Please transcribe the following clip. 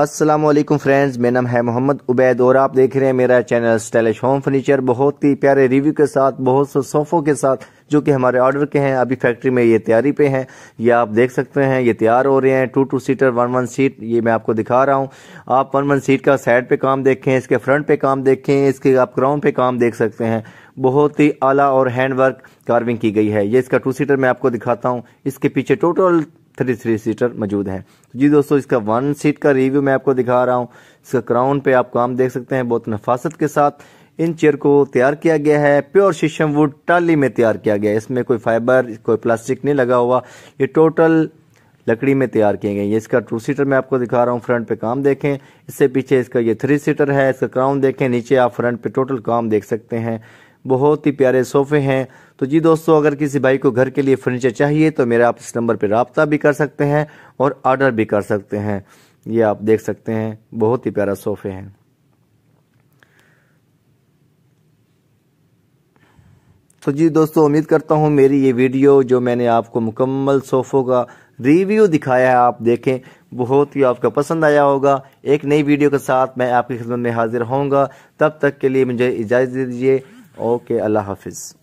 السلام علیکم فرینڈز میں نام ہے محمد عبید اور آپ دیکھ رہے ہیں میرا چینل سٹیلش ہوم فرنیچر بہت ہی پیارے ریویو کے ساتھ بہت سے صوفوں کے ساتھ جو کہ ہمارے آرڈر کے ہیں ابھی فیکٹری میں یہ تیاری پہ ہیں یہ آپ دیکھ سکتے ہیں یہ تیار ہو رہے ہیں two two seater one one seat یہ میں آپ کو دکھا رہا ہوں آپ ون ون سیٹ کا سائڈ پہ کام دیکھیں اس کے فرنٹ پہ کام دیکھیں اس کے آپ گراؤنڈ پہ کام دیکھ سکتے ہیں بہت ہی اعلیٰ اور ہینڈ ورک کارونگ کی گئی ہے یہ اس کا ٹو سیٹر میں آپ کو دکھاتا ہوں اس کے پیچھے ٹوٹل تھری تھری سیٹر موجود ہے جی دوستو اس کا ون سیٹ کا ریویو میں آپ کو دکھا رہا ہوں اس کا کراؤن پہ آپ کام دیکھ سکتے ہیں بہت نفاست کے ساتھ ان چیئر کو تیار کیا گیا ہے پیور شیشم وڈ ٹالی میں تیار کیا گیا ہے اس میں کوئی فائبر کوئی پلاسٹک نہیں لگا ہوا یہ ٹوٹل لکڑی میں تیار کیے گئے یہ اس کا ٹو سیٹر میں آپ کو دکھا رہا ہوں فرنٹ پہ کام دیکھیں اس سے پیچھے اس کا یہ تھری سیٹر ہے اس کا کراؤن دیکھیں نیچے آپ فرنٹ پہ ٹوٹل کام دیکھ سکتے ہیں بہت ہی پیارے صوفے ہیں تو جی دوستو اگر کسی بھائی کو گھر کے لیے فرنیچر چاہیے تو میرا آپ اس نمبر پہ رابطہ بھی کر سکتے ہیں اور آرڈر بھی کر سکتے ہیں یہ آپ دیکھ سکتے ہیں بہت ہی پیارا صوفے ہیں تو جی دوستو امید کرتا ہوں میری یہ ویڈیو جو میں نے آپ کو مکمل صوفوں کا ریویو دکھایا ہے آپ دیکھیں بہت ہی آپ کا پسند آیا ہوگا ایک نئی ویڈیو کے ساتھ میں آپ کی خدمت میں حاضر ہوں گا تب تک کے لیے مجھے اجازت دیجئے دیجیے اوکے اللہ حافظ